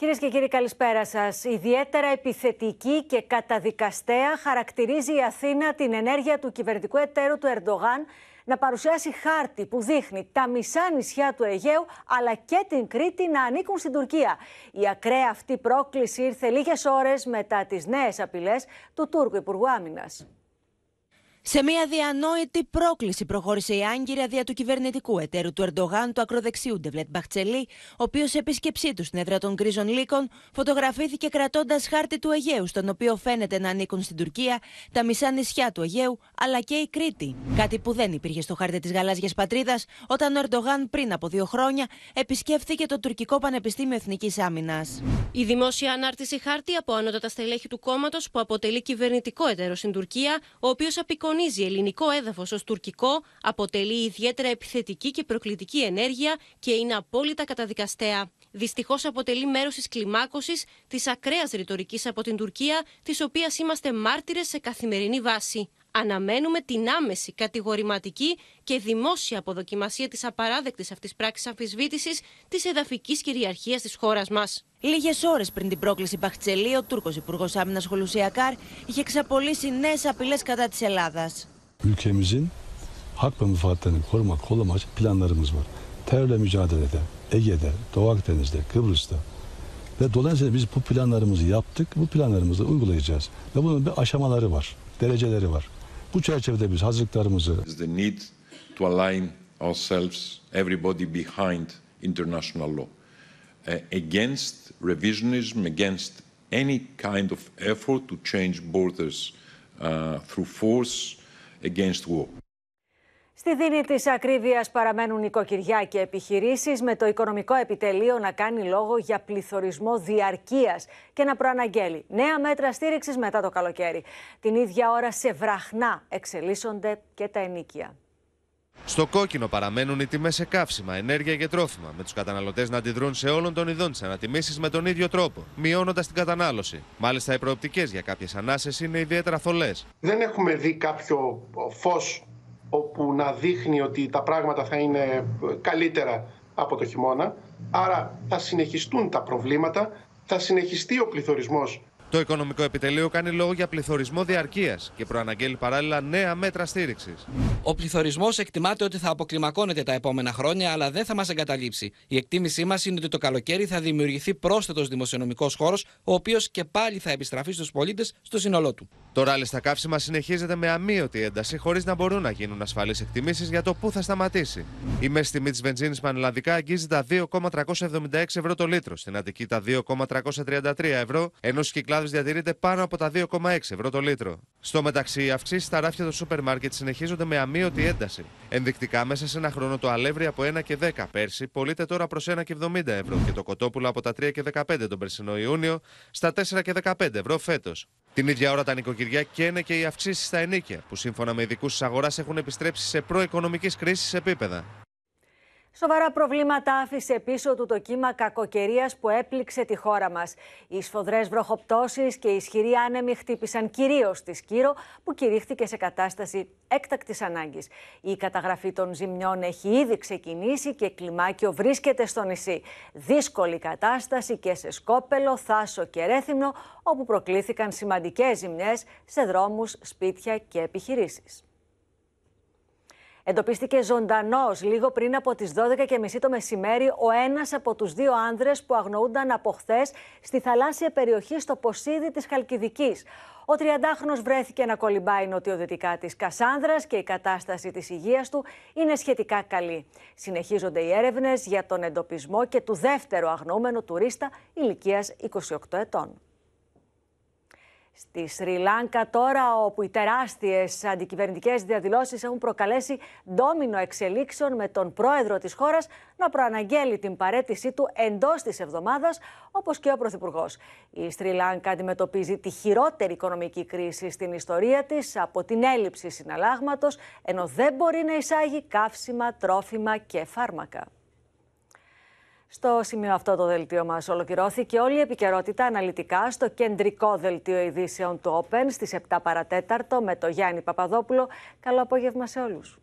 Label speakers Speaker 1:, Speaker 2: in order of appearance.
Speaker 1: Κυρίες και κύριοι, καλησπέρα σας. Ιδιαίτερα επιθετική και καταδικαστέα χαρακτηρίζει η Αθήνα την ενέργεια του κυβερνητικού εταίρου του Ερντογάν να παρουσιάσει χάρτη που δείχνει τα μισά νησιά του Αιγαίου αλλά και την Κρήτη να ανήκουν στην Τουρκία. Η ακραία αυτή πρόκληση ήρθε λίγες ώρες μετά τις νέες απειλές του Τούρκου Υπουργού Άμυνας.
Speaker 2: Σε μια διανόητη πρόκληση προχώρησε η Άγκυρα δια του κυβερνητικού εταίρου του Ερντογάν, του ακροδεξιού Ντεβλέτ Μπαχτσελή, ο οποίος σε επίσκεψή του στην έδρα των Γκρίζων Λύκων φωτογραφήθηκε κρατώντας χάρτη του Αιγαίου, στον οποίο φαίνεται να ανήκουν στην Τουρκία τα μισά νησιά του Αιγαίου αλλά και η Κρήτη. Κάτι που δεν υπήρχε στο χάρτη της Γαλάζιας Πατρίδας όταν ο Ερντογάν πριν από δύο χρόνια επισκέφθηκε το Τουρκικό Πανεπιστήμιο Εθνικής Άμυνας. Η δημόσια ανάρτηση χάρτη από άνωτα τα στελέχη του κόμματος που αποτελεί κυβερνητικό εταίρο στην Τουρκία, ο οποίος απεικονίζει ανταγωνίζει ελληνικό έδαφος ως τουρκικό, αποτελεί ιδιαίτερα επιθετική και προκλητική ενέργεια και είναι απόλυτα καταδικαστέα. Δυστυχώς αποτελεί μέρος της κλιμάκωσης της ακραίας ρητορικής από την Τουρκία, της οποίας είμαστε μάρτυρες σε καθημερινή βάση. Αναμένουμε την άμεση, κατηγορηματική και δημόσια αποδοκιμασία της απαράδεκτης αυτής πράξης αμφισβήτησης της εδαφικής κυριαρχίας της χώρας μας. Λίγες ώρες πριν την πρόκληση Μπαχτσελή, ο Τούρκος Υπουργός Άμυνας Χολουσιακάρ είχε εξαπολύσει νέες απειλές κατά της Ελλάδας. Ülkemizin hak ve menfaatlerini korumak kollamacı planlarımız var. Terörle mücadelede, Ege'de, Doğu Akdeniz'de, Kıbrıs'ta ve dolayısıyla biz bu planlarımızı yaptık, bu planlarımızı uygulayacağız. Ve bunun bir aşamaları var, dereceleri var. Bu çerçevede biz hazırlıklarımızı
Speaker 3: the need to align ourselves everybody behind international law uh, against revisionism against any kind of effort to change borders uh, through force against war.
Speaker 1: Στη δίνη της ακρίβειας παραμένουν οικοκυριά και επιχειρήσεις, με το οικονομικό επιτελείο να κάνει λόγο για πληθωρισμό διαρκείας και να προαναγγέλει νέα μέτρα στήριξης μετά το καλοκαίρι. Την ίδια ώρα σε βραχνά εξελίσσονται και τα ενίκια.
Speaker 3: Στο κόκκινο παραμένουν οι τιμές σε καύσιμα, ενέργεια και τρόφιμα, με τους καταναλωτές να αντιδρούν σε όλων των ειδών της ανατιμήσεις με τον ίδιο τρόπο, μειώνοντας την κατανάλωση. Μάλιστα, οι προοπτικές για κάποιες ανάσες είναι ιδιαίτερα θολές. Δεν έχουμε δει κάποιο φως όπου να δείχνει ότι τα πράγματα θα είναι καλύτερα από το χειμώνα. Άρα θα συνεχιστούν τα προβλήματα, θα συνεχιστεί ο πληθωρισμός το οικονομικό επιτελείο κάνει λόγο για πληθωρισμό διαρκείας και προαναγγέλει παράλληλα νέα μέτρα στήριξης. Ο πληθωρισμός εκτιμάται ότι θα αποκλιμακώνεται τα επόμενα χρόνια, αλλά δεν θα μας εγκαταλείψει. Η εκτίμησή μας είναι ότι το καλοκαίρι θα δημιουργηθεί πρόσθετος δημοσιονομικός χώρος, ο οποίος και πάλι θα επιστραφεί στους πολίτες στο σύνολό του. Το ράλι στα καύσιμα συνεχίζεται με αμύωτη ένταση, χωρίς να μπορούν να γίνουν ασφαλείς εκτιμήσεις για το πού θα σταματήσει. Η μέση τιμή της βενζίνης πανελλαδικά αγγίζει τα 2,376 ευρώ το λίτρο, στην Αττική τα 2,333 ευρώ, ενώ στι διατηρείται πάνω από τα 2,6 ευρώ το λίτρο. Στο μεταξύ, οι αυξήσεις στα ράφια των σούπερ μάρκετ συνεχίζονται με αμύωτη ένταση. Ενδεικτικά, μέσα σε ένα χρόνο το αλεύρι από 1 και 10 πέρσι πωλείται τώρα προς 1 και 70 ευρώ και το κοτόπουλο από τα 3 και 15 τον περσινό Ιούνιο στα 4 και 15 ευρώ φέτος. Την ίδια ώρα τα νοικοκυριά καίνε και οι αυξήσεις στα ενίκια, που σύμφωνα με ειδικούς της αγοράς έχουν επιστρέψει σε προοικονομικής κρίσης επίπεδα.
Speaker 1: Σοβαρά προβλήματα άφησε πίσω του το κύμα κακοκαιρίας που έπληξε τη χώρα μας. Οι σφοδρές βροχοπτώσεις και οι ισχυροί άνεμοι χτύπησαν κυρίως τη Σκύρο, που κηρύχθηκε σε κατάσταση έκτακτης ανάγκης. Η καταγραφή των ζημιών έχει ήδη ξεκινήσει και κλιμάκιο βρίσκεται στο νησί. Δύσκολη κατάσταση και σε Σκόπελο, Θάσο και Ρέθυμνο, όπου προκλήθηκαν σημαντικές ζημιές σε δρόμους, σπίτια και επιχειρήσεις. Εντοπίστηκε ζωντανός λίγο πριν από τις 12.30 το μεσημέρι ο ένας από τους δύο άνδρες που αγνοούνταν από χθες στη θαλάσσια περιοχή στο Ποσίδι της Χαλκιδικής. Ο 30χρονο βρέθηκε να κολυμπάει νοτιοδυτικά της Κασάνδρας και η κατάσταση της υγείας του είναι σχετικά καλή. Συνεχίζονται οι έρευνες για τον εντοπισμό και του δεύτερου αγνοούμενου τουρίστα ηλικίας 28 ετών. Στη Σρι Λάνκα τώρα όπου οι τεράστιες αντικυβερνητικές διαδηλώσεις έχουν προκαλέσει ντόμινο εξελίξεων με τον πρόεδρο της χώρας να προαναγγέλει την παρέτησή του εντός της εβδομάδας όπως και ο Πρωθυπουργός. Η Σρι Λάνκα αντιμετωπίζει τη χειρότερη οικονομική κρίση στην ιστορία της από την έλλειψη συναλλάγματος ενώ δεν μπορεί να εισάγει καύσιμα, τρόφιμα και φάρμακα. Στο σημείο αυτό το δελτίο μας ολοκληρώθηκε όλη η επικαιρότητα αναλυτικά στο κεντρικό δελτίο ειδήσεων του Open στις 7 παρατέταρτο με το Γιάννη Παπαδόπουλο. Καλό απόγευμα σε όλους.